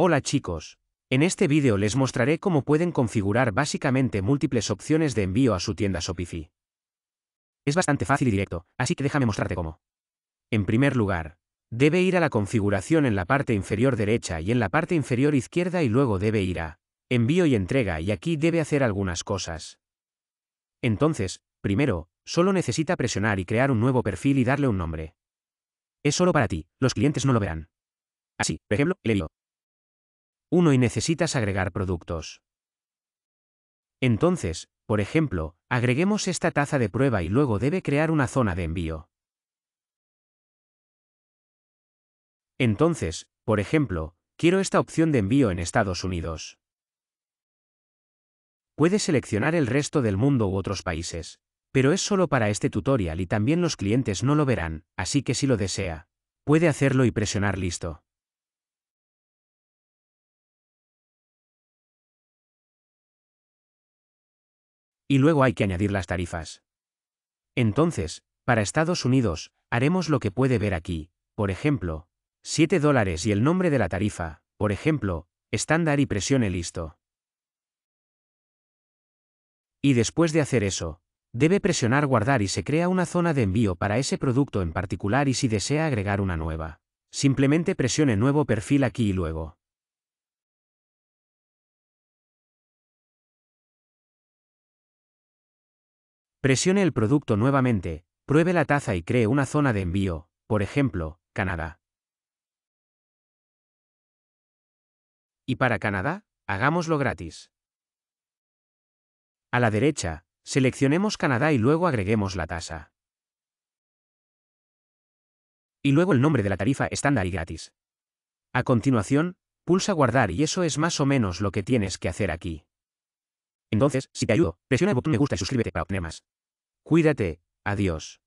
Hola chicos. En este vídeo les mostraré cómo pueden configurar básicamente múltiples opciones de envío a su tienda Shopify. Es bastante fácil y directo, así que déjame mostrarte cómo. En primer lugar, debe ir a la configuración en la parte inferior derecha y en la parte inferior izquierda y luego debe ir a envío y entrega y aquí debe hacer algunas cosas. Entonces, primero, solo necesita presionar y crear un nuevo perfil y darle un nombre. Es solo para ti, los clientes no lo verán. Así, por ejemplo, le 1 y necesitas agregar productos. Entonces, por ejemplo, agreguemos esta taza de prueba y luego debe crear una zona de envío. Entonces, por ejemplo, quiero esta opción de envío en Estados Unidos. Puede seleccionar el resto del mundo u otros países, pero es solo para este tutorial y también los clientes no lo verán, así que si lo desea, puede hacerlo y presionar listo. Y luego hay que añadir las tarifas. Entonces, para Estados Unidos, haremos lo que puede ver aquí, por ejemplo, 7 dólares y el nombre de la tarifa, por ejemplo, estándar y presione listo. Y después de hacer eso, debe presionar guardar y se crea una zona de envío para ese producto en particular y si desea agregar una nueva, simplemente presione nuevo perfil aquí y luego. Presione el producto nuevamente, pruebe la taza y cree una zona de envío, por ejemplo, Canadá. Y para Canadá, hagámoslo gratis. A la derecha, seleccionemos Canadá y luego agreguemos la tasa. Y luego el nombre de la tarifa estándar y gratis. A continuación, pulsa guardar y eso es más o menos lo que tienes que hacer aquí. Entonces, si te ayudo, presiona el botón me gusta y suscríbete para obtener más. Cuídate. Adiós.